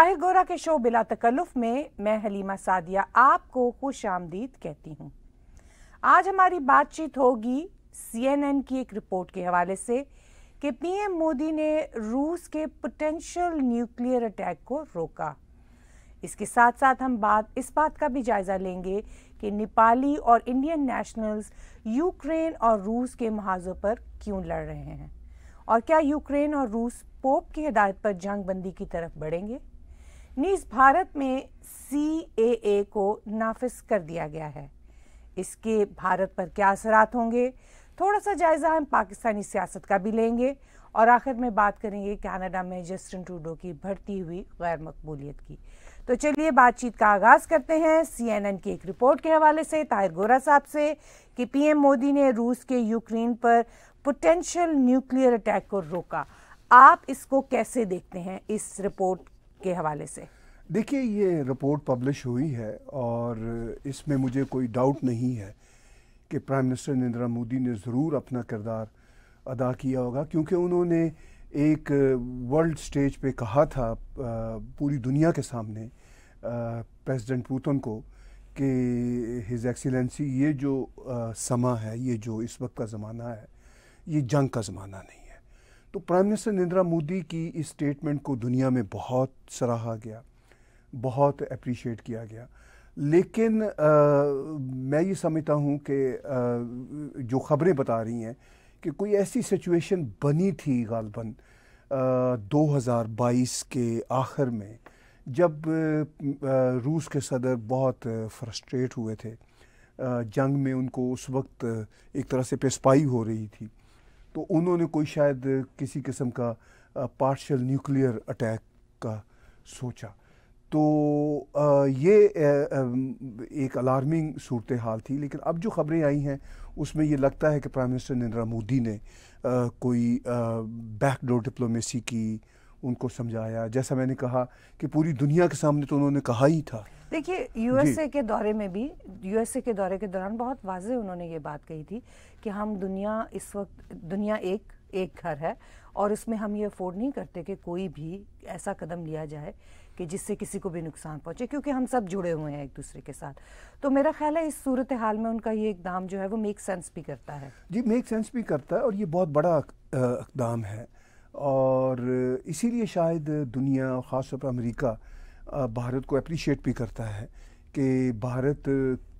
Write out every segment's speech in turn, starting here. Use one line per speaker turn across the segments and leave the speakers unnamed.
ताहिर गोरा के शो बिला तकल्लुफ में मैं हलीमा सादिया आपको खुश आमदीद कहती हूँ आज हमारी बातचीत होगी सीएनएन की एक रिपोर्ट के हवाले से कि पीएम मोदी ने रूस के पोटेंशियल न्यूक्लियर अटैक को रोका इसके साथ साथ हम बात इस बात का भी जायज़ा लेंगे कि नेपाली और इंडियन नेशनल्स यूक्रेन और रूस के महाजों पर क्यों लड़ रहे हैं और क्या यूक्रेन और रूस पोप की हिदायत पर जंग बंदी की तरफ बढ़ेंगे नीज भारत में सी ए को नाफिज कर दिया गया है इसके भारत पर क्या असरात होंगे थोड़ा सा जायज़ा हम पाकिस्तानी सियासत का भी लेंगे और आखिर में बात करेंगे कनाडा में जस्टिन ट्रूडो की बढ़ती हुई गैर मकबूलियत की तो चलिए बातचीत का आगाज़ करते हैं सीएनएन की एक रिपोर्ट के हवाले से ताहिर गोरा साहब से कि पीएम मोदी ने रूस के यूक्रेन पर पोटेंशियल न्यूक्लियर अटैक को रोका आप इसको कैसे देखते हैं इस रिपोर्ट के हवाले से
देखिए ये रिपोर्ट पब्लिश हुई है और इसमें मुझे कोई डाउट नहीं है कि प्राइम मिनिस्टर नरेंद्र मोदी ने ज़रूर अपना किरदार अदा किया होगा क्योंकि उन्होंने एक वर्ल्ड स्टेज पे कहा था पूरी दुनिया के सामने प्रेसिडेंट पुतन को कि हिज एक्सीलेंसी ये जो समा है ये जो इस वक्त का ज़माना है ये जंग का ज़माना नहीं तो प्राइम मिनिस्टर नरेंद्र मोदी की इस स्टेटमेंट को दुनिया में बहुत सराहा गया बहुत अप्रिशिएट किया गया लेकिन आ, मैं ये समझता हूँ कि जो ख़बरें बता रही हैं कि कोई ऐसी सिचुएशन बनी थी गालबन आ, 2022 के आखिर में जब आ, रूस के सदर बहुत फ्रस्ट्रेट हुए थे जंग में उनको उस वक्त एक तरह से पेशपाई हो रही थी तो उन्होंने कोई शायद किसी किस्म का पार्शल न्यूक्लियर अटैक का सोचा तो ये एक अलार्मिंग सूरत हाल थी लेकिन अब जो ख़बरें आई हैं उसमें ये लगता है कि प्राइम मिनिस्टर नरेंद्र मोदी ने कोई बैकडोर डिप्लोमेसी की उनको समझाया जैसा मैंने कहा कि पूरी दुनिया के सामने तो उन्होंने कहा ही था
देखिए यूएसए के दौरे में भी यूएसए के दौरे के दौरान बहुत वाजे उन्होंने ये बात कही थी कि हम दुनिया इस वक्त दुनिया एक एक घर है और उसमें हम ये अफोर्ड नहीं करते कि कोई भी ऐसा कदम लिया जाए कि जिससे किसी को भी नुकसान पहुंचे क्योंकि हम सब जुड़े हुए हैं एक दूसरे के साथ तो मेरा ख्याल है इस सूरत हाल में उनका ये इकदाम जो है वो मेक सेंस भी करता है जी मेक
सेंस भी करता है और ये बहुत बड़ा इकदाम है और इसीलिए शायद दुनिया और ख़ासतौर पर अमरीका भारत को अप्रिशिएट भी करता है कि भारत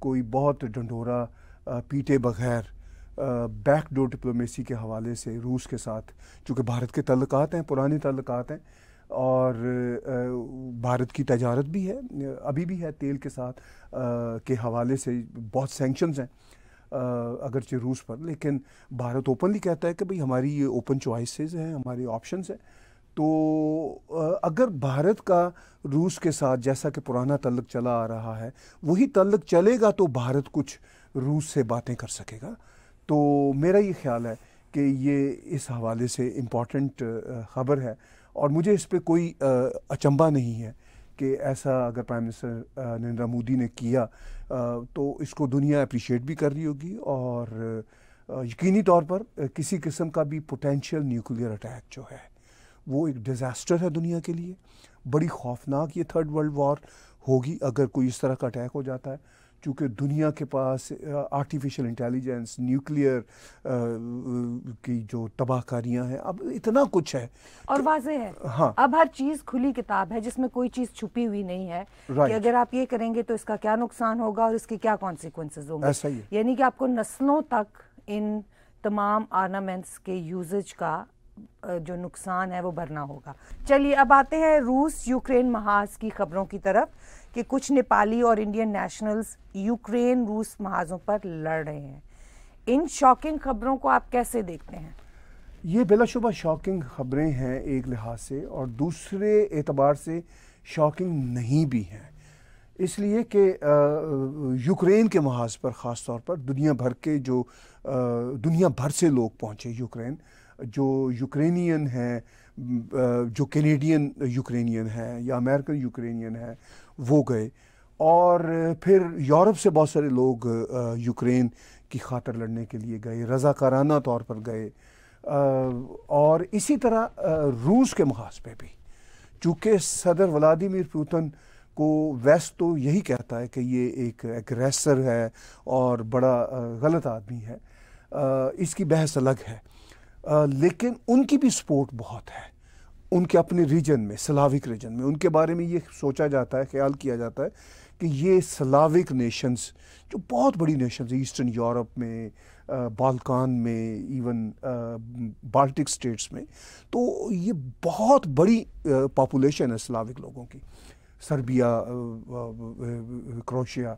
कोई बहुत डंडोरा पीटे बगैर बैकडोर डिप्लोमेसी के हवाले से रूस के साथ चूँकि भारत के तल्लक हैं पुराने तल्लक हैं और भारत की तजारत भी है अभी भी है तेल के साथ के हवाले से बहुत सेंक्शन हैं अगरचे रूस पर लेकिन भारत ओपनली कहता है कि भाई हमारी ये ओपन चॉइसेस हैं हमारे ऑप्शंस हैं तो अगर भारत का रूस के साथ जैसा कि पुराना तल्लक चला आ रहा है वही तल्लक चलेगा तो भारत कुछ रूस से बातें कर सकेगा तो मेरा ये ख्याल है कि ये इस हवाले से इम्पॉर्टेंट ख़बर है और मुझे इस पर कोई अचंबा नहीं है कि ऐसा अगर प्राइम मिनिस्टर नरेंद्र मोदी ने किया तो इसको दुनिया अप्रिशिएट भी कर रही होगी और यकीनी तौर पर किसी किस्म का भी पोटेंशियल न्यूक्लियर अटैक जो है वो एक डिज़ास्टर है दुनिया के लिए बड़ी खौफनाक ये थर्ड वर्ल्ड वॉर होगी अगर कोई इस तरह का अटैक हो जाता है चूँकि दुनिया के पास आर्टिफिशियल इंटेलिजेंस न्यूक्लियर की जो तबाहकारियाँ हैं अब इतना कुछ है
और वाजह है हाँ अब हर चीज़ खुली किताब है जिसमें कोई चीज़ छुपी हुई नहीं है कि अगर आप ये करेंगे तो इसका क्या नुकसान होगा और इसके क्या कॉन्सिक्वेंसेज होंगे ऐसा ही यानी कि आपको नस्लों तक इन तमाम आर्नामेंट्स के यूजेज का जो नुकसान है वो भरना होगा चलिए अब आते हैं रूस यूक्रेन महाज की खबरों की तरफ कि कुछ नेपाली और इंडियन नेशनल्स यूक्रेन रूस महाजों पर लड़ रहे हैं इन शॉकिंग खबरों को आप कैसे देखते हैं
ये बिलाशुबा शॉकिंग खबरें हैं एक लिहाज से और दूसरे एतबार से शॉकिंग नहीं भी हैं इसलिए कि यूक्रेन के महाज पर ख़ास तौर पर दुनिया भर के जो दुनिया भर से लोग पहुँचे यूक्रेन जो यूक्रेनियन है जो कैनेडियन यूक्रेनियन है या अमेरिकन यूक्रेनियन है वो गए और फिर यूरोप से बहुत सारे लोग यूक्रेन की खातर लड़ने के लिए गए रज़ाकाराना तौर पर गए और इसी तरह रूस के महाज पर भी चूँकि सदर व्लादिमिर पुतिन को वेस्ट तो यही कहता है कि ये एक एग्रेसर है और बड़ा गलत आदमी है इसकी बहस अलग है लेकिन उनकी भी सपोर्ट बहुत है उनके अपने रीजन में सलाविक रीजन में उनके बारे में ये सोचा जाता है ख्याल किया जाता है कि ये सलाविक नेशंस जो बहुत बड़ी नेशंस हैं ईस्टर्न यूरोप में बालकान में इवन बाल्टिक स्टेट्स में तो ये बहुत बड़ी पॉपुलेशन है सलाविक लोगों की सर्बिया क्रोशिया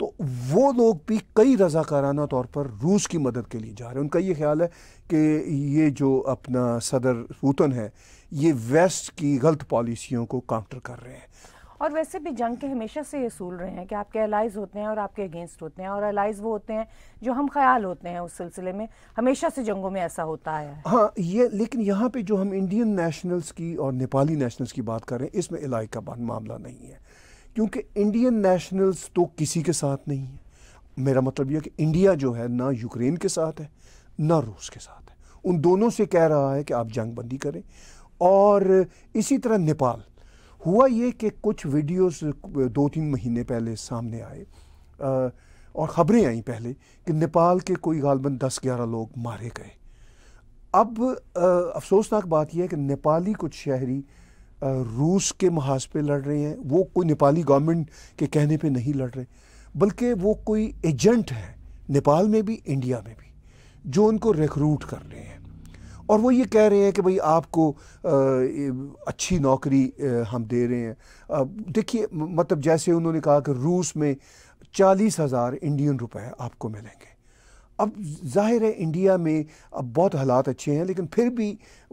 तो वो लोग भी कई रजाकाराना तौर पर रूस की मदद के लिए जा रहे हैं उनका ये ख्याल है कि ये जो अपना सदर पुतन है ये वेस्ट की गलत पॉलिसियों को काउंटर कर रहे हैं
और वैसे भी जंग के हमेशा से ये सूल रहे हैं कि आपके अलाइज होते हैं और आपके अगेंस्ट होते हैं और अलाइज वो होते हैं जो हम ख्याल होते हैं उस सिलसिले में हमेशा से जंगों में ऐसा होता है
हाँ ये लेकिन यहाँ पे जो हम इंडियन नेशनल्स की और नेपाली नेशनल्स की बात कर रहे हैं इसमें इलाई का मामला नहीं है क्योंकि इंडियन नेशनल्स तो किसी के साथ नहीं है मेरा मतलब यह कि इंडिया जो है ना यूक्रेन के साथ है ना रूस के साथ है उन दोनों से कह रहा है कि आप जंग बंदी करें और इसी तरह नेपाल हुआ ये कि कुछ वीडियोस दो तीन महीने पहले सामने आए आ, और ख़बरें आई पहले कि नेपाल के कोई गालबन दस ग्यारह लोग मारे गए अब आ, अफसोसनाक बात यह है कि नेपाली कुछ शहरी आ, रूस के महाज पे लड़ रहे हैं वो कोई नेपाली गवर्नमेंट के कहने पे नहीं लड़ रहे बल्कि वो कोई एजेंट है नेपाल में भी इंडिया में भी जो उनको रिक्रूट कर रहे हैं और वो ये कह रहे हैं कि भाई आपको आ, अच्छी नौकरी आ, हम दे रहे हैं देखिए मतलब जैसे उन्होंने कहा कि रूस में चालीस हज़ार इंडियन रुपए आपको मिलेंगे अब जाहिर है इंडिया में अब बहुत हालात अच्छे हैं लेकिन फिर भी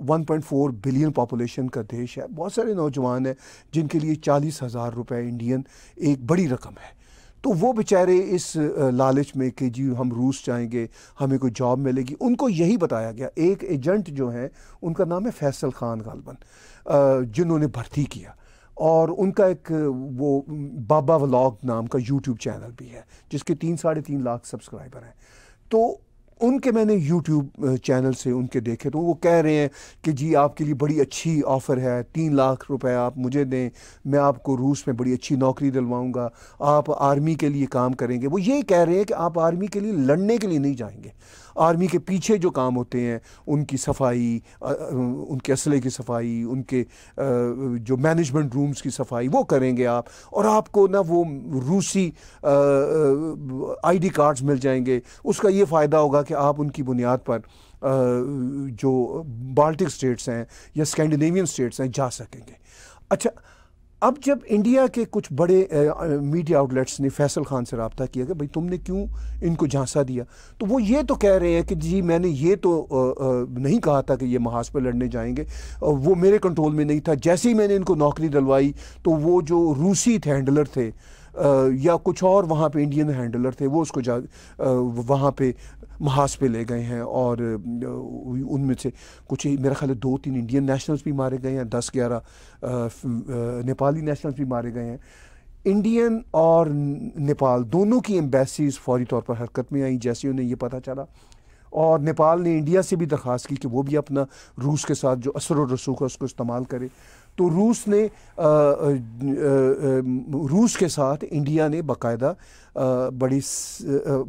1.4 बिलियन पॉपुलेशन का देश है बहुत सारे नौजवान हैं जिनके लिए चालीस हज़ार रुपये इंडियन एक बड़ी रकम है तो वो बेचारे इस लालच में कि जी हम रूस जाएंगे हमें कोई जॉब मिलेगी उनको यही बताया गया एक एजेंट जो हैं उनका नाम है फैसल खान गालबन जिन्होंने भर्ती किया और उनका एक वो बाबा व्लॉग नाम का यूट्यूब चैनल भी है जिसके तीन साढ़े तीन लाख सब्सक्राइबर हैं तो उनके मैंने यूट्यूब चैनल से उनके देखे तो वो कह रहे हैं कि जी आपके लिए बड़ी अच्छी ऑफ़र है तीन लाख रुपए आप मुझे दें मैं आपको रूस में बड़ी अच्छी नौकरी दिलवाऊँगा आप आर्मी के लिए काम करेंगे वो ये कह रहे हैं कि आप आर्मी के लिए लड़ने के लिए नहीं जाएंगे आर्मी के पीछे जो काम होते हैं उनकी सफाई उनके असले की सफाई उनके जो मैनेजमेंट रूम्स की सफाई वो करेंगे आप और आपको ना वो रूसी आईडी कार्ड्स मिल जाएंगे उसका ये फ़ायदा होगा कि आप उनकी बुनियाद पर जो बाल्टिक स्टेट्स हैं या स्कैंडिनेवियन स्टेट्स हैं जा सकेंगे अच्छा अब जब इंडिया के कुछ बड़े मीडिया आउटलेट्स ने फैसल खान से रबता किया कि भाई तुमने क्यों इनको झांसा दिया तो वो ये तो कह रहे हैं कि जी मैंने ये तो आ, आ, नहीं कहा था कि ये महाज पर लड़ने जाएंगे वो मेरे कंट्रोल में नहीं था जैसे ही मैंने इनको नौकरी दिलवाई तो वो जो रूसी थे हैंडलर थे या कुछ और वहाँ पे इंडियन हैंडलर थे वो उसको जा वहाँ पे महाज पे ले गए हैं और उनमें से कुछ मेरा ख्याल दो तीन इंडियन नेशनल्स भी मारे गए हैं दस ग्यारह नेपाली नेशनल्स भी मारे गए हैं इंडियन और नेपाल दोनों की एम्बेसीज फौरी तौर पर हरकत में आई जैसे उन्हें ये पता चला और नेपाल ने इंडिया से भी दरख्वास्त की कि वो भी अपना रूस के साथ जो असर रसूख है उसको इस्तेमाल करे तो रूस ने आ, आ, आ, रूस के साथ इंडिया ने बाकायदा बड़ी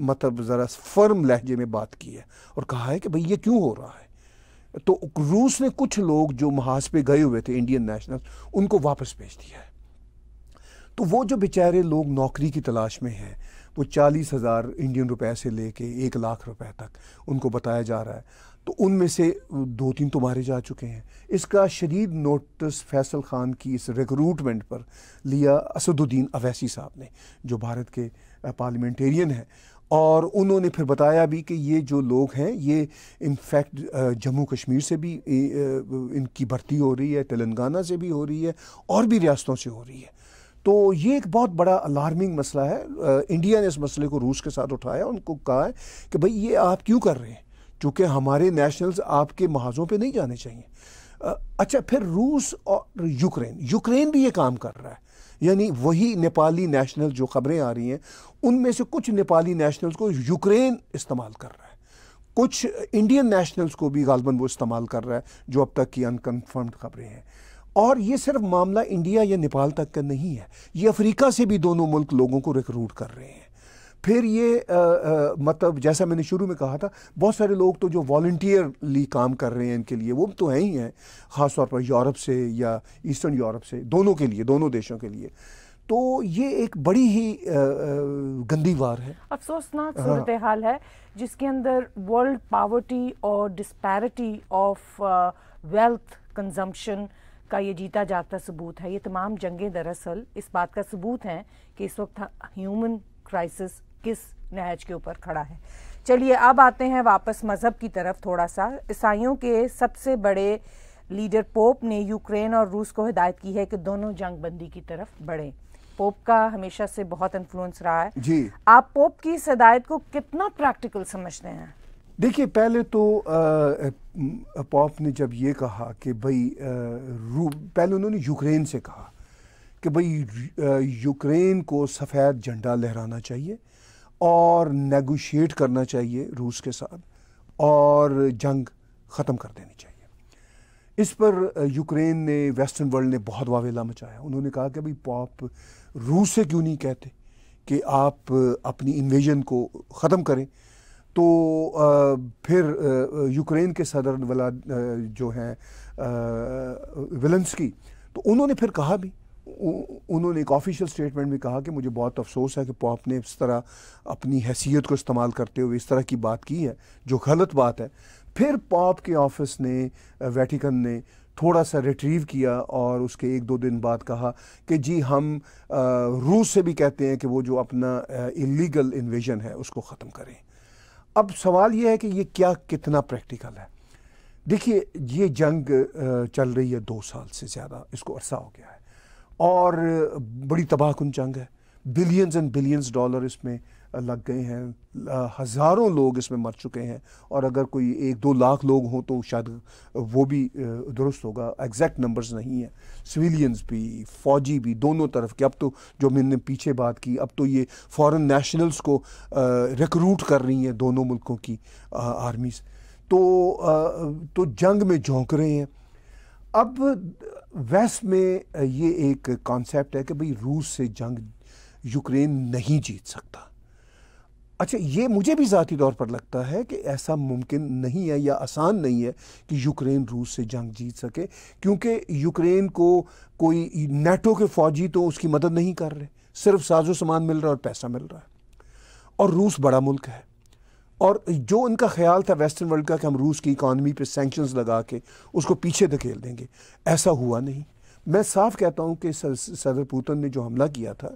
मतलब ज़रा फर्म लहजे में बात की है और कहा है कि भाई ये क्यों हो रहा है तो रूस ने कुछ लोग जो महाज पे गए हुए थे इंडियन नेशनल उनको वापस भेज दिया है तो वो जो बेचारे लोग नौकरी की तलाश में हैं वो चालीस हज़ार इंडियन रुपए से लेके एक लाख रुपए तक उनको बताया जा रहा है तो उनमें से दो तीन तो मारे जा चुके हैं इसका शदीद नोटिस फैसल ख़ान की इस रिक्रूटमेंट पर लिया असदुद्दीन अवैसी साहब ने जो भारत के पार्लियामेंटेरियन हैं और उन्होंने फिर बताया भी कि ये जो लोग हैं ये इनफैक्ट जम्मू कश्मीर से भी इनकी भर्ती हो रही है तेलंगाना से भी हो रही है और भी रियासतों से हो रही है तो ये एक बहुत बड़ा अलार्मिंग मसला है इंडिया ने इस मसले को रूस के साथ उठाया उनको कहा है कि भाई ये आप क्यों कर रहे हैं चूँकि हमारे नेशनल्स आपके महाजों पे नहीं जाने चाहिए अच्छा फिर रूस और यूक्रेन यूक्रेन भी ये काम कर रहा है यानी वही नेपाली नेशनल जो खबरें आ रही हैं उनमें से कुछ नेपाली नेशनल्स को यूक्रेन इस्तेमाल कर रहा है कुछ इंडियन नेशनल्स को भी गालबन वो इस्तेमाल कर रहा है जो अब तक की अनकन्फर्म्ड खबरें हैं और ये सिर्फ मामला इंडिया या नेपाल तक का नहीं है ये अफ्रीका से भी दोनों मुल्क लोगों को रिक्रूट कर रहे हैं फिर ये आ, आ, मतलब जैसा मैंने शुरू में कहा था बहुत सारे लोग तो जो वॉल्टियरली काम कर रहे हैं इनके लिए वो तो हैं ही हैं ख़ास पर यूरोप से या ईस्टर्न यूरोप से दोनों के लिए दोनों देशों के लिए तो ये एक बड़ी ही आ, गंदी वार है
अफसोसनाक हाँ। सूरत हाल है जिसके अंदर वर्ल्ड पावर्टी और डिस्पैरिटी ऑफ वेल्थ कंजम्पशन का ये जीता जागता सबूत है ये तमाम जंगें दरअसल इस बात का सबूत हैं कि इस वक्त ह्यूमन क्राइसिस किस नहज के ऊपर खड़ा है चलिए अब आते हैं वापस मज़हब की तरफ थोड़ा सा ईसाइयों के सबसे बड़े लीडर पोप ने यूक्रेन और रूस को हिदायत की है कि दोनों जंग बंदी की तरफ बढ़ें पोप का हमेशा से बहुत इन्फ्लुएंस रहा है जी आप पोप की इस हिदायत को कितना प्रैक्टिकल समझते हैं
देखिए पहले तो पोप ने जब ये कहा कि भाई रू पहले उन्होंने यूक्रेन से कहा कि भाई यूक्रेन को सफ़ेद झंडा लहराना चाहिए और नेगोशिएट करना चाहिए रूस के साथ और जंग ख़त्म कर देनी चाहिए इस पर यूक्रेन ने वेस्टर्न वर्ल्ड ने बहुत वावेला मचाया उन्होंने कहा कि भाई पॉप रूस से क्यों नहीं कहते कि आप अपनी इन्वेजन को ख़त्म करें तो फिर यूक्रेन के सदर वाला जो हैं की तो उन्होंने फिर कहा भी उन्होंने एक ऑफिशियल स्टेटमेंट में कहा कि मुझे बहुत अफसोस है कि पॉप ने इस तरह अपनी हैसियत को इस्तेमाल करते हुए इस तरह की बात की है जो गलत बात है फिर पॉप के ऑफिस ने वेटिकन ने थोड़ा सा रिट्रीव किया और उसके एक दो दिन बाद कहा कि जी हम रूस से भी कहते हैं कि वो जो अपना इलीगल इन्वेजन है उसको ख़त्म करें अब सवाल ये है कि ये क्या कितना प्रैक्टिकल है देखिए ये जंग चल रही है दो साल से ज़्यादा इसको अरसा हो गया है और बड़ी तबाहकुन जंग है बिलियंस एंड बिलियंस डॉलर इसमें लग गए हैं हज़ारों लोग इसमें मर चुके हैं और अगर कोई एक दो लाख लोग हों तो शायद वो भी दुरुस्त होगा एग्जैक्ट नंबर्स नहीं हैं सिविलियंस भी फ़ौजी भी दोनों तरफ के अब तो जो मैंने पीछे बात की अब तो ये फॉरेन नेशनल्स को रिक्रूट कर रही हैं दोनों मुल्कों की आर्मीज़ तो तो जंग में झोंक रहे हैं अब वेस्ट में ये एक कॉन्सेप्ट है कि भाई रूस से जंग यूक्रेन नहीं जीत सकता अच्छा ये मुझे भी ज़ाती तौर पर लगता है कि ऐसा मुमकिन नहीं है या आसान नहीं है कि यूक्रेन रूस से जंग जीत सके क्योंकि यूक्रेन को कोई नेटो के फ़ौजी तो उसकी मदद नहीं कर रहे सिर्फ साजो सामान मिल रहा है और पैसा मिल रहा है और रूस बड़ा मुल्क है और जो उनका ख्याल था वेस्टर्न वर्ल्ड का कि हम रूस की इकानमी पर सेंक्शन लगा के उसको पीछे धकेल देंगे ऐसा हुआ नहीं मैं साफ कहता हूँ कि सदर पुतन ने जो हमला किया था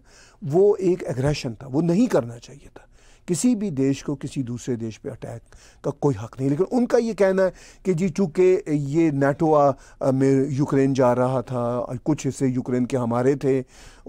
वो एक एग्रेशन था वो नहीं करना चाहिए था किसी भी देश को किसी दूसरे देश पे अटैक का कोई हक नहीं लेकिन उनका ये कहना है कि जी चूंकि ये नेटोआ में यूक्रेन जा रहा था कुछ हिस्से यूक्रेन के हमारे थे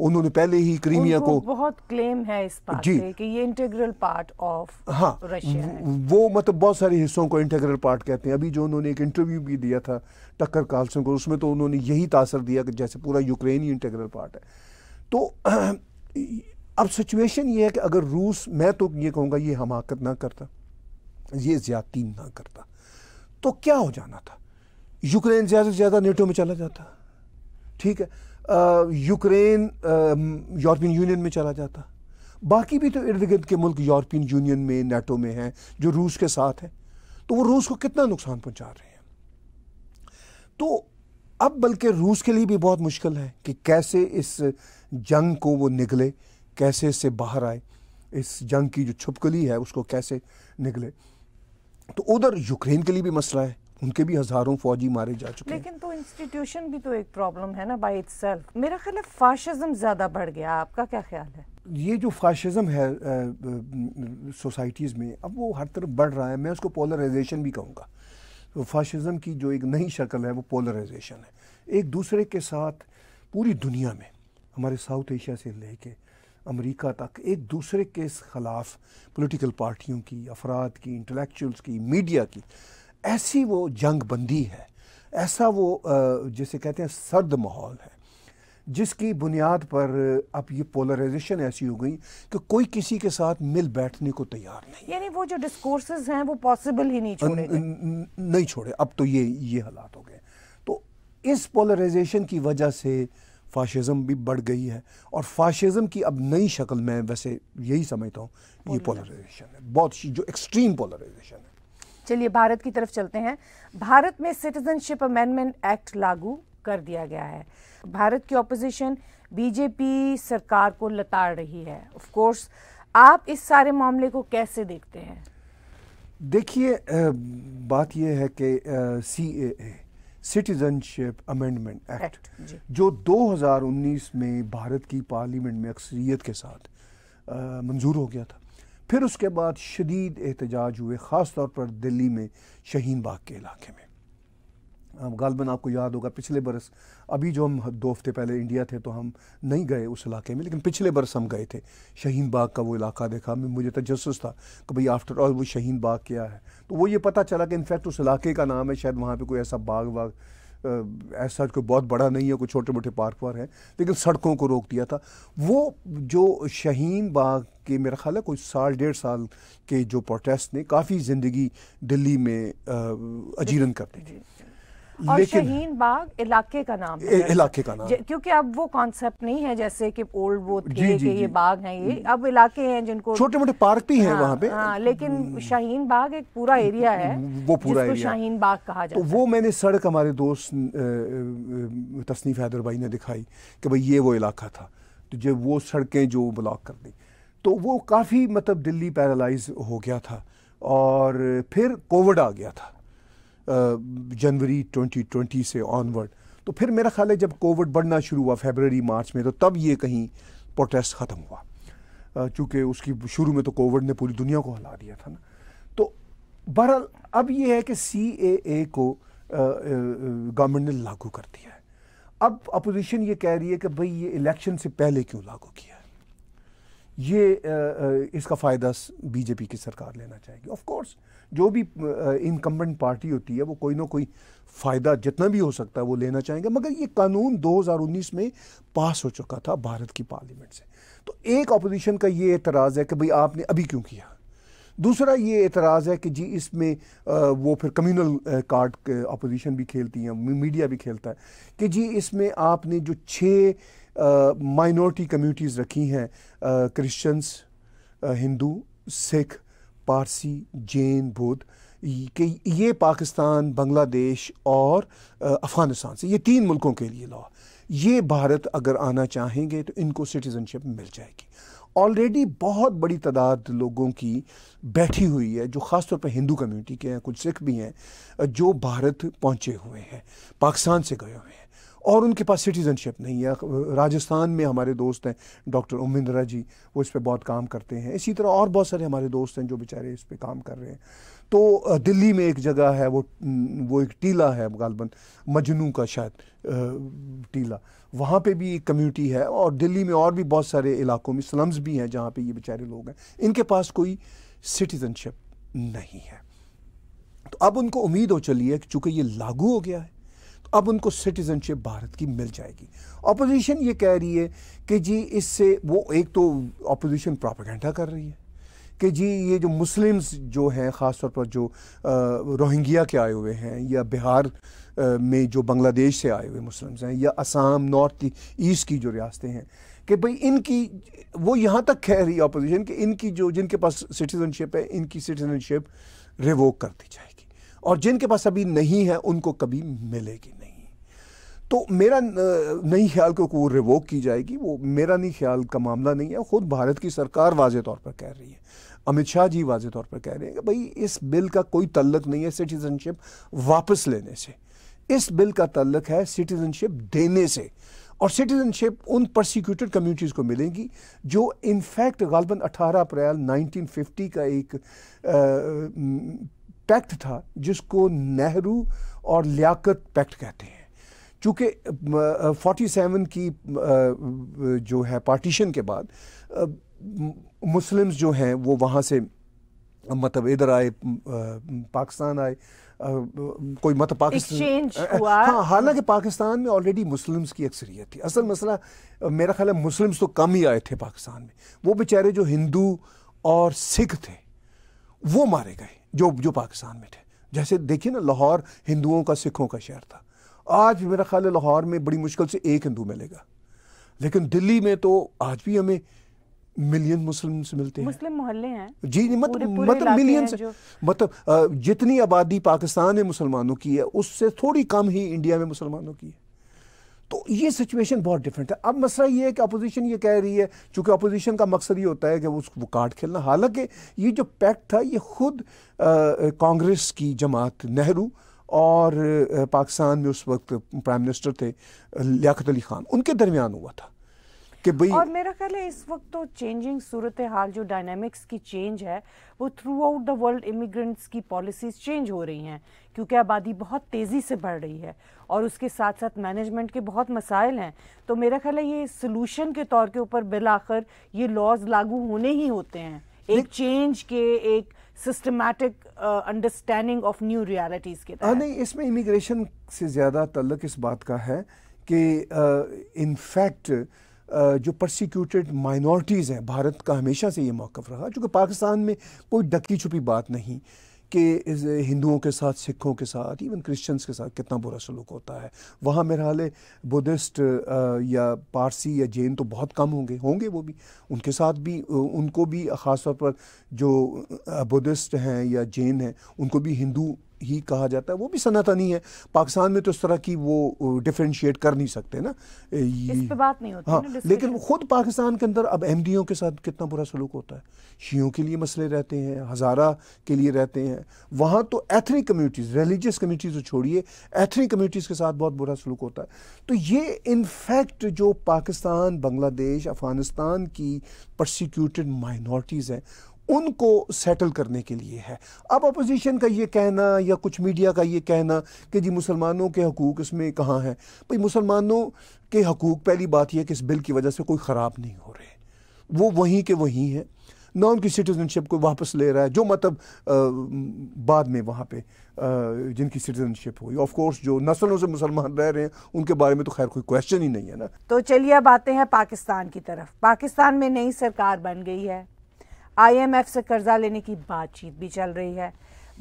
उन्होंने पहले ही क्रीमिया को
बहुत क्लेम है इस बात जी कि ये इंटीग्रल पार्ट ऑफ हाँ
वो मतलब बहुत सारे हिस्सों को इंटीग्रल पार्ट कहते हैं अभी जो उन्होंने एक इंटरव्यू भी दिया था टक्कर कार्लसन को उसमें तो उन्होंने यही तासर दिया कि जैसे पूरा यूक्रेन ही इंटेग्रल पार्ट है तो अब सिचुएशन ये है कि अगर रूस मैं तो ये कहूँगा ये हमाकत ना करता ये ज़्यादती ना करता तो क्या हो जाना था यूक्रेन ज़्यादा से ज़्यादा नेटो में चला जाता ठीक है यूक्रेन यूरोपियन यूनियन में चला जाता बाकी भी तो इर्द गिर्द के मुल्क यूरोपियन यूनियन में नेटो में हैं जो रूस के साथ हैं तो वो रूस को कितना नुकसान पहुंचा रहे हैं तो अब बल्कि रूस के लिए भी बहुत मुश्किल है कि कैसे इस जंग को वो निकले कैसे इससे बाहर आए इस जंग की जो छुपकली है उसको कैसे निकले तो उधर यूक्रेन के लिए भी मसला है उनके भी हजारों फौजी मारे जा चुके
लेकिन तो इंस्टीट्यूशन भी तो एक प्रॉब्लम है ना बाई इटसेल्फ मेरा ख्याल है फाशिज्म ज़्यादा बढ़ गया आपका क्या ख्याल है
ये जो फाशिज्म है सोसाइटीज़ में अब वो हर तरफ बढ़ रहा है मैं उसको पोलराइजेशन भी कहूँगा तो फाशिज्म की जो एक नई शक्ल है वो पोलराइजेशन है एक दूसरे के साथ पूरी दुनिया में हमारे साउथ एशिया से लेके अमेरिका तक एक दूसरे के ख़िलाफ़ पोलिटिकल पार्टियों की अफराद की इंटेलेक्चुअल्स की मीडिया की ऐसी वो जंग बंदी है ऐसा वो जैसे कहते हैं सर्द माहौल है जिसकी बुनियाद पर अब ये पोलराइजेशन ऐसी हो गई कि कोई किसी के साथ मिल बैठने को तैयार
नहीं यानी वो जो डिस्कोर्सेज हैं वो पॉसिबल ही नहीं छोड़े
नहीं छोड़े अब तो ये ये हालात हो गए तो इस पोलराइजेशन की वजह से फाशिज़म भी बढ़ गई है और फाशिज़म की अब नई शक्ल मैं वैसे यही समझता हूँ ये पोलराइजेशन है बहुत जो एक्सट्रीम पोलराइजेशन है
चलिए भारत की तरफ चलते हैं भारत में सिटीजनशिप अमेंडमेंट एक्ट लागू कर दिया गया है भारत की ओपोजिशन बीजेपी सरकार को लताड़ रही है ऑफ कोर्स आप इस सारे मामले को कैसे देखते हैं
देखिए बात यह है कि C A citizenship amendment act जो 2019 में भारत की पार्लियामेंट में अक्सरियत के साथ मंजूर हो गया था फिर उसके बाद शदीद एहतजाज हुए ख़ास तौर पर दिल्ली में शहीन बाग के इलाके में गालबन आपको याद होगा पिछले बरस अभी जो हम दो हफ्ते पहले इंडिया थे तो हम नहीं गए उस इलाके में लेकिन पिछले बरस हम गए थे शहीन बाग का वो इलाका देखा मुझे तजस था कि भाई आफ्टर ऑल वो शहीन बाग क्या है तो वो ये पता चला कि इनफैक्ट उस इलाके का नाम है शायद वहाँ पर कोई ऐसा बाग वाग ऐसा कोई बहुत बड़ा नहीं है कोई छोटे मोटे पार्क वार हैं लेकिन सड़कों को रोक दिया था वो जो शहीन बाग के मेरा ख्याल है कोई साल डेढ़ साल के जो प्रोटेस्ट ने काफ़ी ज़िंदगी दिल्ली में अजीरन कर दी थी
और शहीन बाग इलाके का नाम है इलाके का नाम क्योंकि अब वो कॉन्सेप्ट नहीं है जैसे कि ओल्ड वो थे जी, जी, ये बाग हैं ये अब इलाके हैं जिनको छोटे मोटे पार्क भी हैं हाँ, वहाँ पे हाँ, लेकिन हम्म। शहीन बाग एक पूरा एरिया है हम्म,
वो पूरा एरिया शाहीन
बाग कहा जाता तो है वो
मैंने सड़क हमारे दोस्त तस्नीफ हैदर भाई ने दिखाई कि भाई ये वो इलाका था तो जब वो सड़कें जो ब्लॉक कर दी तो वो काफ़ी मतलब दिल्ली पैरालाइज हो गया था और फिर कोविड आ गया था जनवरी 2020 से ऑनवर्ड तो फिर मेरा ख्याल है जब कोविड बढ़ना शुरू हुआ फेबररी मार्च में तो तब ये कहीं प्रोटेस्ट ख़त्म हुआ चूँकि उसकी शुरू में तो कोविड ने पूरी दुनिया को हिला दिया था ना तो बहरहाल अब ये है कि सी ए ए को गवर्नमेंट ने लागू कर दिया है अब अपोजिशन ये कह रही है कि भाई ये इलेक्शन से पहले क्यों लागू किया है ये आ, इसका फ़ायदा बीजेपी की सरकार लेना चाहेगी ऑफ कोर्स जो भी इनकम्बेंट पार्टी होती है वो कोई ना कोई फ़ायदा जितना भी हो सकता है वो लेना चाहेंगे मगर ये कानून 2019 में पास हो चुका था भारत की पार्लियामेंट से तो एक अपोजिशन का ये एतराज़ है कि भाई आपने अभी क्यों किया दूसरा ये एतराज़ है कि जी इसमें वो फिर कम्यूनल कार्ड अपोजिशन भी खेलती हैं मीडिया भी खेलता है कि जी इसमें आपने जो छः माइनॉरिटी कम्यूनिटीज़ रखी हैं क्रिश्चन्स हिंदू सिख पारसी जैन बुद्ध कि ये पाकिस्तान बांग्लादेश और अफ़गानिस्तान से ये तीन मुल्कों के लिए लॉ ये भारत अगर आना चाहेंगे तो इनको सिटीज़नशिप मिल जाएगी ऑलरेडी बहुत बड़ी तादाद लोगों की बैठी हुई है जो ख़ास तौर पर हिंदू कम्युनिटी के हैं कुछ सिख भी हैं जो भारत पहुँचे हुए हैं पाकिस्तान से गए हुए हैं और उनके पास सिटीज़नशिप नहीं है राजस्थान में हमारे दोस्त हैं डॉक्टर उमिंद्रा जी वो इस पर बहुत काम करते हैं इसी तरह और बहुत सारे हमारे दोस्त हैं जो बेचारे इस पर काम कर रहे हैं तो दिल्ली में एक जगह है वो वो एक टीला है गालबन मजनू का शायद टीला वहाँ पे भी एक कम्यूनिटी है और दिल्ली में और भी बहुत सारे इलाकों में स्लम्स भी हैं जहाँ पे ये बेचारे लोग हैं इनके पास कोई सिटीज़नशिप नहीं है तो अब उनको उम्मीद हो चली है कि चूँकि ये लागू हो गया है अब उनको सिटीज़नशिप भारत की मिल जाएगी अपोजिशन ये कह रही है कि जी इससे वो एक तो अपोजिशन प्रोपागेंडा कर रही है कि जी ये जो मुस्लिम्स जो हैं ख़ास तौर पर जो रोहिंग्या के आए हुए हैं या बिहार में जो बांग्लादेश से आए हुए मुस्लिम्स हैं या असम नॉर्थ ईस्ट की जो रियासतें हैं कि भाई इनकी वो यहाँ तक कह रही है अपोजिशन कि इनकी जो जिनके पास सिटीज़नशिप है इनकी सिटीज़नशिप रिवोक कर दी जाएगी और जिनके पास अभी नहीं है उनको कभी मिलेगी नहीं तो मेरा नहीं ख्याल को वो रिवोक की जाएगी वो मेरा नहीं ख्याल का मामला नहीं है ख़ुद भारत की सरकार वाज तौर पर कह रही है अमित शाह जी वाज तौर पर कह रहे हैं कि भाई इस बिल का कोई तल्लक नहीं है सिटीज़नशिप वापस लेने से इस बिल का तल्लक है सिटीज़नशिप देने से और सिटीज़नशिप उन प्रोसिक्यूटेड कम्युनिटीज़ को मिलेंगी जो इनफैक्ट गालबन 18 अप्रैल 1950 का एक पैक्ट था जिसको नेहरू और लियाकत पैक्ट कहते हैं चूँकि 47 की जो है पार्टीशन के बाद मुस्लिम्स जो हैं वो वहाँ से मतलब इधर आए पाकिस्तान आए कोई मत मतलब पाकिस्तान हाँ हालांकि पाकिस्तान में ऑलरेडी मुस्लिम्स की अक्सरियत थी असल मसला मेरा ख्याल है मुस्लिम्स तो कम ही आए थे पाकिस्तान में वो बेचारे जो हिंदू और सिख थे वो मारे गए जो जो पाकिस्तान में थे जैसे देखिए ना लाहौर हिंदुओं का सिखों का शहर था आज मेरा ख्याल है लाहौर में बड़ी मुश्किल से एक हिंदू मिलेगा लेकिन दिल्ली में तो आज भी हमें मिलियन मुस्लिम से मिलते हैं
मुस्लिम मोहल्ले हैं
जी मत, पूरे, मतलब मिलियन से मतलब जितनी आबादी पाकिस्तान में मुसलमानों की है उससे थोड़ी कम ही इंडिया में मुसलमानों की है तो ये सिचुएशन बहुत डिफरेंट है अब मसला ये है कि अपोजिशन ये कह रही है चूँकि अपोजिशन का मकसद ये होता है कि उसको कार्ड खेलना हालांकि ये जो पैक्ट था ये खुद कांग्रेस की जमात नेहरू और पाकिस्तान में उस वक्त प्राइम मिनिस्टर थे लियात अली ख़ान उनके दरमियान हुआ था कि भाई और
मेरा ख्याल है इस वक्त तो चेंजिंग सूरत हाल जो डायनामिक्स की चेंज है वो throughout the world immigrants की पॉलिसीज चेंज हो रही हैं क्योंकि आबादी बहुत तेज़ी से बढ़ रही है और उसके साथ साथ मैनेजमेंट के बहुत मसाइल हैं तो मेरा ख्याल है ये सोलूशन के तौर के ऊपर बिल आखिर ये लॉज लागू होने ही होते हैं एक चेंज के एक systematic understanding of new realities के हाँ, तहत
नहीं इसमें इमिग्रेशन से ज़्यादा तल्लक इस बात का है कि इनफैक्ट uh, जो प्रोसिक्यूटेड माइनॉरिटीज़ हैं भारत का हमेशा से ये मौक़ रहा चूँकि पाकिस्तान में कोई डकी छुपी बात नहीं कि हिंदुओं के साथ सिखों के साथ इवन क्रिश्चियंस के साथ कितना बुरा सलूक होता है वहाँ मेरा हाल बुद्धिस्ट या पारसी या जैन तो बहुत कम होंगे होंगे वो भी उनके साथ भी उनको भी ख़ास तौर पर जो बुद्धिस्ट हैं या जैन हैं उनको भी हिंदू ही कहा जाता है वो भी सनातनी है पाकिस्तान में तो इस तरह की वो डिफ्रेंशिएट कर नहीं सकते ना इस पे बात नहीं होती हाँ ना, लेकिन खुद पाकिस्तान के अंदर अब अहमदियों के साथ कितना बुरा सलूक होता है शीयों के लिए मसले रहते हैं हज़ारा के लिए रहते हैं वहाँ तो एथनिक कम्यूनिटीज़ रिलीजियस कम्यूनिटीज़ को छोड़िए एथनिक कम्यूनिटीज़ के साथ बहुत बुरा सलूक होता है तो ये इनफैक्ट जो पाकिस्तान बांग्लादेश अफ़गानिस्तान की परसिक्यूटेड माइनॉरिटीज़ हैं उनको सेटल करने के लिए है अब अपोजिशन का ये कहना या कुछ मीडिया का ये कहना कि जी मुसलमानों के हकूक़ इसमें कहाँ हैं भाई मुसलमानों के हकूक़ पहली बात यह कि इस बिल की वजह से कोई ख़राब नहीं हो रहे वो वहीं के वहीं हैं ना उनकी सिटीज़नशिप को वापस ले रहा है जो मतलब बाद में वहाँ पे आ, जिनकी सिटीज़नशिप हुई ऑफ कोर्स जो नस्लों से मुसलमान रह रहे हैं उनके बारे में तो खैर कोई क्वेश्चन ही नहीं है ना
तो चलिए अब आते हैं पाकिस्तान की तरफ पाकिस्तान में नई सरकार बन गई है आईएमएफ से कर्जा लेने की बातचीत भी चल रही है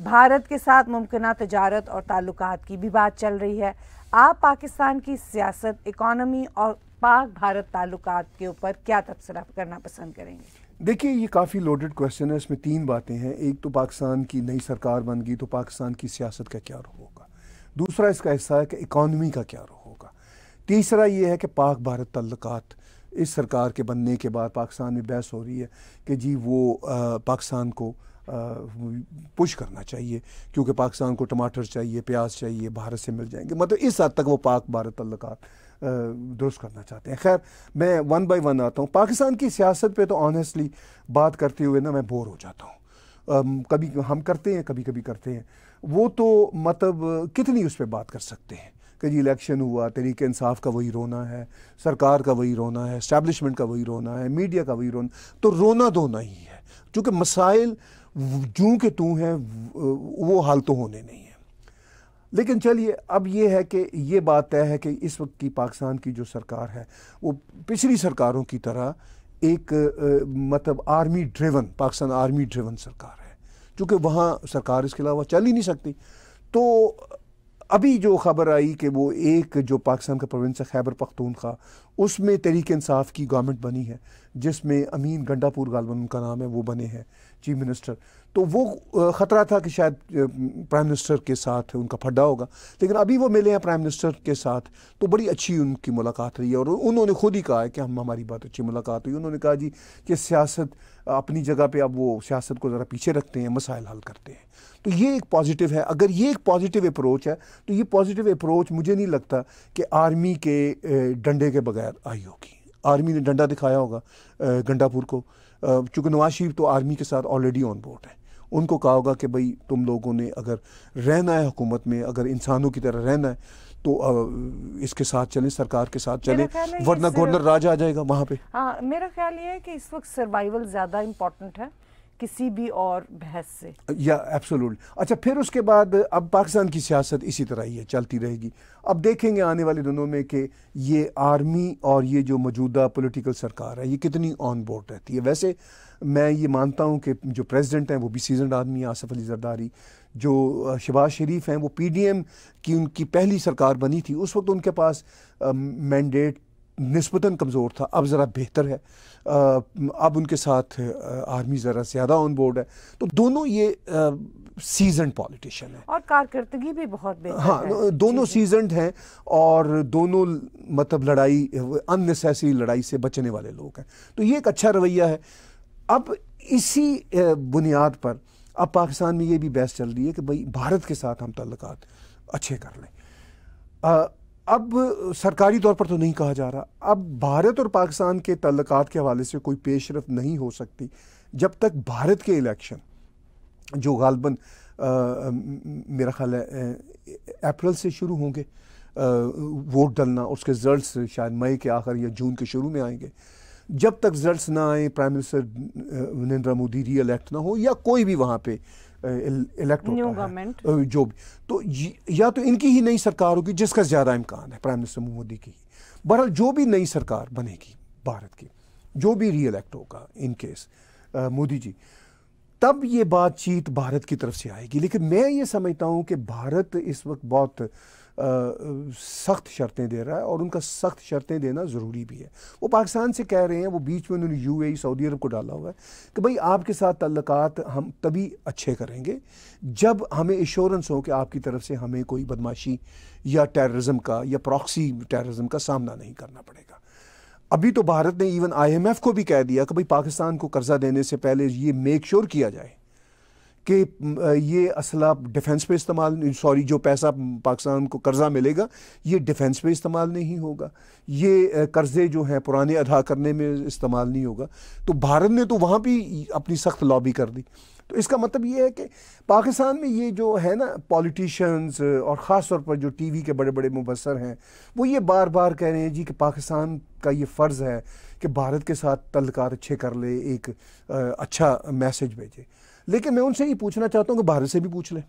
भारत के साथ मुमकिन तजारत और ताल्लुक की भी बात चल रही है आप पाकिस्तान की सियासत इकॉनमी और पाक भारत ताल्लुक के ऊपर क्या तबसरा करना पसंद करेंगे
देखिए ये काफ़ी लोडेड क्वेश्चन है इसमें तीन बातें हैं एक तो पाकिस्तान की नई सरकार बन गई तो पाकिस्तान की सियासत का क्या होगा दूसरा इसका हिस्सा है कि इकॉनमी का क्या रुख होगा तीसरा ये है कि पाक भारत तल्लक़ात इस सरकार के बनने के बाद पाकिस्तान में बहस हो रही है कि जी वो पाकिस्तान को पुश करना चाहिए क्योंकि पाकिस्तान को टमाटर चाहिए प्याज चाहिए भारत से मिल जाएंगे मतलब इस हद तक वो पाक भारत तल्लक दुरुस्त करना चाहते हैं खैर मैं वन बाय वन आता हूँ पाकिस्तान की सियासत पे तो ऑनेस्टली बात करते हुए ना मैं बोर हो जाता हूँ कभी हम करते हैं कभी कभी करते हैं वो तो मतलब कितनी उस पर बात कर सकते हैं कि जी इलेक्शन हुआ तरीके इंसाफ का वही रोना है सरकार का वही रोना है इस्टेबलिशमेंट का वही रोना है मीडिया का वही रोना तो रोना धोना ही है चूँकि मसाइल जूँ के तू हैं वो हाल तो होने नहीं है लेकिन चलिए अब ये है कि ये बात तय है कि इस वक्त की पाकिस्तान की जो सरकार है वो पिछली सरकारों की तरह एक आ, मतलब army driven Pakistan army driven सरकार है चूँकि वहाँ सरकार इसके अलावा चल ही नहीं सकती तो अभी जो खबर आई कि वो एक जो पाकिस्तान का प्रोविंस है खैबर पख्तूनखा उसमें तरीक इंसाफ की गवर्नमेंट बनी है जिसमें अमीन गंडापुर गालबन उनका नाम है वो बने हैं चीफ मिनिस्टर तो वो ख़तरा था कि शायद प्राइम मिनिस्टर के साथ उनका फड्डा होगा लेकिन अभी वो मिले हैं प्राइम मिनिस्टर के साथ तो बड़ी अच्छी उनकी मुलाकात रही है और उन्होंने खुद ही कहा है कि हम हमारी बहुत अच्छी मुलाकात हुई उन्होंने कहा जी कि सियासत अपनी जगह पे अब वो सियासत को ज़रा पीछे रखते हैं मसाइल हल करते हैं तो ये एक पॉजिटिव है अगर ये एक पॉजिटिव अप्रोच है तो ये पॉजिटिव अप्रोच मुझे नहीं लगता कि आर्मी के डंडे के बगैर आई होगी आर्मी ने डंडा दिखाया होगा गंडापुर को चूँकि नवाज शरीफ तो आर्मी के साथ ऑलरेडी ऑन बोर्ड है उनको कहा होगा कि भाई तुम लोगों ने अगर रहना है हुकूमत में अगर इंसानों की तरह रहना है तो इसके साथ चलें सरकार के साथ चलें वरना गवर्नर राज आ जाएगा वहाँ पे
हाँ मेरा ख्याल ये है कि इस वक्त सर्वाइवल ज़्यादा इम्पोर्टेंट है किसी भी और बहस से
या एब्सोल्युटली अच्छा फिर उसके बाद अब पाकिस्तान की सियासत इसी तरह ही है चलती रहेगी अब देखेंगे आने वाले दिनों में कि ये आर्मी और ये जो मौजूदा पॉलिटिकल सरकार है ये कितनी ऑन बोर्ड रहती है वैसे मैं ये मानता हूँ कि जो प्रेसिडेंट हैं वो भी सीजनड आदमी आसफ अली जरदारी जो शबाज शरीफ हैं वो पीडीएम की उनकी पहली सरकार बनी थी उस वक्त उनके पास मैंडेट नस्बता कमज़ोर था अब ज़रा बेहतर है अब उनके साथ आर्मी ज़रा ज़्यादा ऑन बोर्ड है तो दोनों ये सीजन पॉलिटिशियन है
और कारकर्दगी भी बहुत बेहतर हाँ है।
दोनों सीजनड हैं और दोनों मतलब लड़ाई अननेसेसरी लड़ाई से बचने वाले लोग हैं तो ये एक अच्छा रवैया है अब इसी बुनियाद पर अब पाकिस्तान में ये भी बहस चल रही है कि भाई भारत के साथ हम तल्लक अच्छे कर लें अब सरकारी तौर पर तो नहीं कहा जा रहा अब भारत और पाकिस्तान के तल्लक के हवाले से कोई पेशरफ नहीं हो सकती जब तक भारत के इलेक्शन जो गालबन मेरा ख्याल है अप्रैल से शुरू होंगे वोट डलना उसके रिजल्ट शायद मई के आखिर या जून के शुरू में आएंगे जब तक रिजल्ट ना आए प्राइम मिनिस्टर नरेंद्र मोदी री एलेक्ट ना हो या कोई भी वहाँ पे इलेक्ट होता जो भी तो या तो इनकी ही नई सरकार होगी जिसका ज़्यादा इम्कान है प्राइम मिनिस्टर मोदी की बहरहाल जो भी नई सरकार बनेगी भारत की जो भी री इलेक्ट होगा इन केस मोदी जी तब ये बातचीत भारत की तरफ से आएगी लेकिन मैं ये समझता हूँ कि भारत इस वक्त बहुत सख्त शर्तें दे रहा है और उनका सख्त शर्तें देना ज़रूरी भी है वो पाकिस्तान से कह रहे हैं वो बीच में उन्होंने ए सऊदी अरब को डाला हुआ है कि भाई आपके साथ तल्लक़ हम तभी अच्छे करेंगे जब हमें एश्योरेंस हो कि आपकी तरफ से हमें कोई बदमाशी या टेररिज्म का या प्रॉक्सी टेररिज्म का सामना नहीं करना पड़ेगा अभी तो भारत ने इवन आईएमएफ को भी कह दिया कि भाई पाकिस्तान को कर्जा देने से पहले ये मेक श्योर किया जाए कि ये असला डिफेंस पे इस्तेमाल सॉरी जो पैसा पाकिस्तान को कर्ज़ा मिलेगा ये डिफेंस पे इस्तेमाल नहीं होगा ये कर्ज़े जो हैं पुराने अदा करने में इस्तेमाल नहीं होगा तो भारत ने तो वहाँ भी अपनी सख्त लॉबी कर दी तो इसका मतलब ये है कि पाकिस्तान में ये जो है ना पॉलिटिशियंस और ख़ास तौर पर जो टीवी के बड़े बड़े मुबसर हैं वो ये बार बार कह रहे हैं जी कि पाकिस्तान का ये फ़र्ज़ है कि भारत के साथ तलकार अच्छे कर ले एक अच्छा मैसेज भेजे लेकिन मैं उनसे ये पूछना चाहता हूँ कि भारत से भी पूछ लें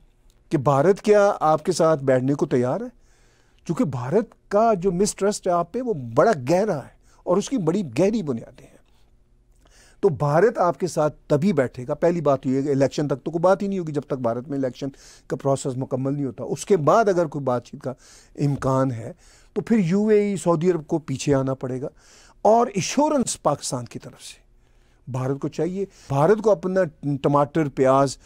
कि भारत क्या आपके साथ बैठने को तैयार है चूँकि भारत का जो मिसट्रस्ट है आप पे वो बड़ा गहरा है और उसकी बड़ी गहरी बुनियादें हैं तो भारत आपके साथ तभी बैठेगा पहली बात तो ये है इलेक्शन तक तो कोई बात ही नहीं होगी जब तक भारत में इलेक्शन का प्रोसेस मुकम्मल नहीं होता उसके बाद अगर कोई बातचीत का इम्कान है तो फिर यूएई सऊदी अरब को पीछे आना पड़ेगा और इश्योरेंस पाकिस्तान की तरफ से भारत को चाहिए भारत को अपना टमाटर प्याज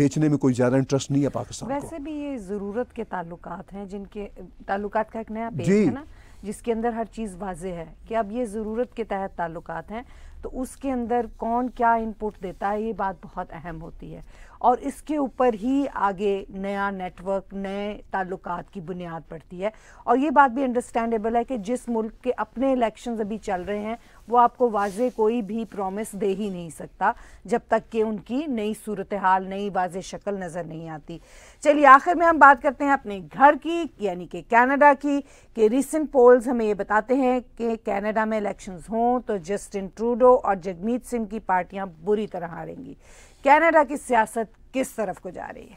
बेचने में कोई ज़्यादा इंटरेस्ट नहीं है पाकिस्तान
वैसे को। भी ये ज़रूरत के ताल्लुक हैं जिनके ताल्लुक का एक नया पेज है ना जिसके अंदर हर चीज़ वाजे है कि अब ये ज़रूरत के तहत ताल्लुक हैं तो उसके अंदर कौन क्या इनपुट देता है ये बात बहुत अहम होती है और इसके ऊपर ही आगे नया नेटवर्क नए ताल्लुक की बुनियाद पड़ती है और ये बात भी अंडरस्टैंडेबल है कि जिस मुल्क के अपने इलेक्शन अभी चल रहे हैं वो आपको वाज कोई भी प्रॉमिस दे ही नहीं सकता जब तक कि उनकी नई सूरत हाल नई वाज शक्ल नज़र नहीं आती चलिए आखिर में हम बात करते हैं अपने घर की यानी कि कैनेडा की कि रिसेंट पोल्स हमें ये बताते हैं कि कैनेडा में इलेक्शंस हों तो जस्टिन ट्रूडो और जगमीत सिंह की पार्टियां बुरी तरह हारेंगी कनाडा की सियासत किस तरफ को जा रही है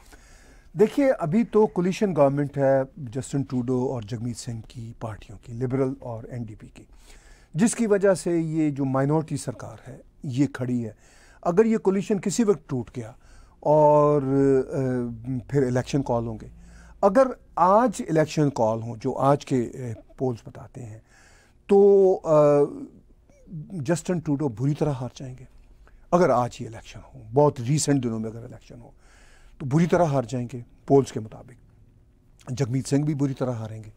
देखिए अभी तो कोलिशन गवर्नमेंट है जस्टिन ट्रूडो और जगमीत सिंह की पार्टियों की लिबरल और एनडीपी की जिसकी वजह से ये जो माइनॉरिटी सरकार है ये खड़ी है अगर ये कोलिशन किसी वक्त टूट गया और फिर इलेक्शन कॉल होंगे अगर आज इलेक्शन कॉल हों जो आज के पोल्स बताते हैं तो जस्टिन ट्रूडो बुरी तरह हार जाएंगे अगर आज ये इलेक्शन हो बहुत रिसेंट दिनों में अगर इलेक्शन हो तो बुरी तरह हार जाएंगे पोल्स के मुताबिक जगमीत सिंह भी बुरी तरह हारेंगे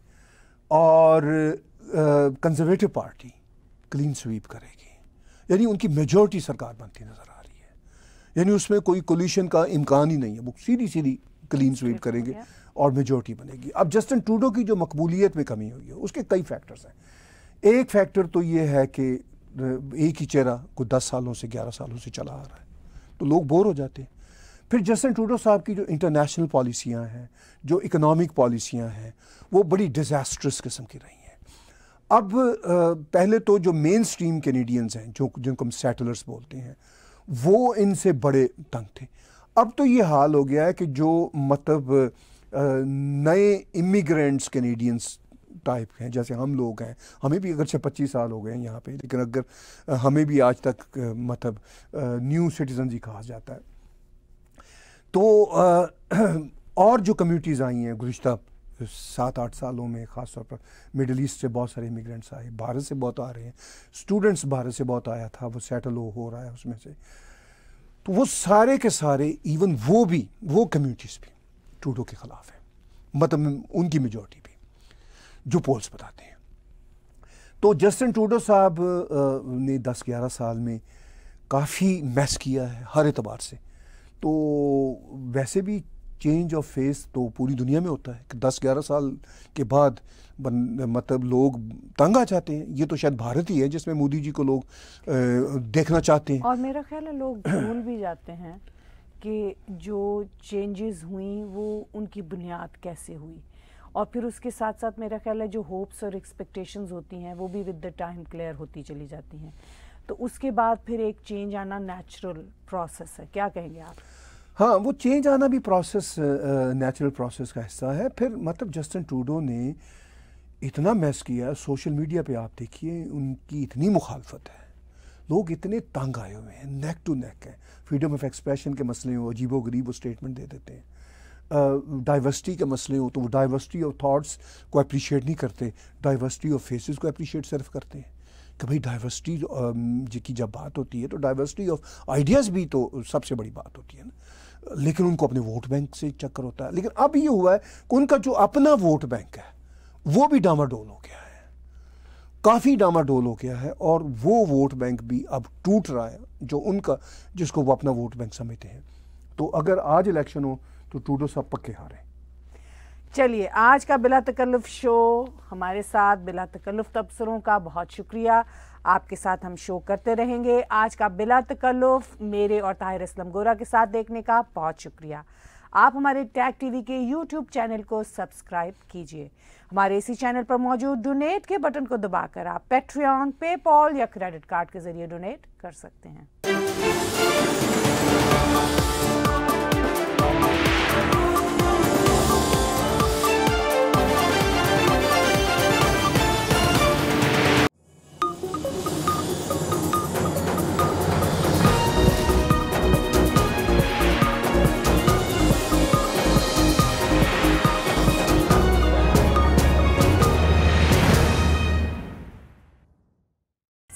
और कंजर्वेटिव पार्टी क्लीन स्वीप करेगी यानी उनकी मेजोरिटी सरकार बनती नज़र आ रही है यानी उसमें कोई कोल्यूशन का इम्कान ही नहीं है वो सीधी सीधी क्लीन स्वीप करेंगे और मेजोरिटी बनेगी अब जस्टिन टूडो की जो मकबूलियत में कमी हुई है उसके कई फैक्टर्स हैं एक फैक्टर तो ये है कि एक ही चेहरा को दस सालों से ग्यारह सालों से चला आ रहा है तो लोग बोर हो जाते हैं फिर जस्टिन ट्रूडो साहब की जो इंटरनेशनल पॉलिसियाँ हैं जो इकनॉमिक पॉलिसियाँ हैं वो बड़ी डिज़ास्ट्रस किस्म की रही हैं अब पहले तो जो मेन स्ट्रीम कैनेडियंस हैं जो जिनको हम सेटलर्स बोलते हैं वो इनसे बड़े तंग थे अब तो ये हाल हो गया है कि जो मतलब नए इमिग्रेंट्स कैनेडियंस टाइप हैं जैसे हम लोग हैं हमें भी अगर छः पच्चीस साल हो गए हैं यहाँ पे लेकिन अगर हमें भी आज तक मतलब न्यू सिटीजन ही कहा जाता है तो और जो कम्यूनिटीज़ आई हैं गुज्त सात आठ सालों में ख़ास तौर पर मिडल ईस्ट से बहुत सारे इमिग्रेंट्स आए भारत से बहुत आ रहे हैं स्टूडेंट्स भारत से बहुत आया था वो सेटल हो, रहा है उसमें से तो वो सारे के सारे इवन वो भी वो कम्यूनिटीज़ भी टूडो के ख़िलाफ़ हैं मतलब उनकी मेजोरिटी भी जो पोल्स बताते हैं तो जस्टिन टूडो साहब ने 10-11 साल में काफ़ी मैस किया है हर एतबार से तो वैसे भी चेंज ऑफ फेस तो पूरी दुनिया में होता है कि दस ग्यारह साल के बाद मतलब लोग तंग आ जाते हैं ये तो शायद भारत ही है जिसमें मोदी जी को लोग आ, देखना चाहते हैं
और मेरा ख्याल है लोग भूल भी जाते हैं कि जो चेंजेस हुई वो उनकी बुनियाद कैसे हुई और फिर उसके साथ साथ मेरा ख्याल है जो होप्स और एक्सपेक्टेशंस होती हैं वो भी विद द टाइम क्लियर होती चली जाती हैं तो उसके बाद फिर एक चेंज आना नेचुरल प्रोसेस है क्या कहेंगे आप
हाँ वो चेंज आना भी प्रोसेस नेचुरल प्रोसेस का हिस्सा है फिर मतलब जस्टिन टूडो ने इतना मैस किया सोशल मीडिया पे आप देखिए उनकी इतनी मुखालफत है लोग इतने तंग आए हुए हैं नेक टू नेक हैं फ्रीडम ऑफ एक्सप्रेशन के मसले में अजीबो गरीब वो स्टेटमेंट दे देते हैं डाइवर्सिटी के मसले हों तो वो डाइवर्सिटी ऑफ थाट्स को अप्रिशिएट नहीं करते डाइवर्सिटी ऑफ फेसेस को अप्रिशिएट सिर्फ करते हैं कि भाई डाइवर्सिटी की जब बात होती है तो डाइवर्सिटी ऑफ आइडियाज़ भी तो सबसे बड़ी बात होती है ना लेकिन उनको अपने वोट बैंक से चक्कर होता है लेकिन अब ये हुआ है कि उनका जो अपना वोट बैंक है वो भी डामाडोल हो गया है काफ़ी डामाडोल हो गया है और वो वोट बैंक भी अब टूट रहा है जो उनका जिसको वो अपना वोट बैंक समझते हैं तो अगर आज इलेक्शन हो तो टूडो साहब पक्के हारे
चलिए आज का बिला तकल्लुफ शो हमारे साथ बिला तकल्लुफ तबसरों का बहुत शुक्रिया आपके साथ हम शो करते रहेंगे आज का बिला तकल्लुफ मेरे और ताहिर असलम गोरा के साथ देखने का बहुत शुक्रिया आप हमारे टैग टीवी के यूट्यूब चैनल को सब्सक्राइब कीजिए हमारे इसी चैनल पर मौजूद डोनेट के बटन को दबाकर आप पेट्रियन पेपॉल या क्रेडिट कार्ड के जरिए डोनेट कर सकते हैं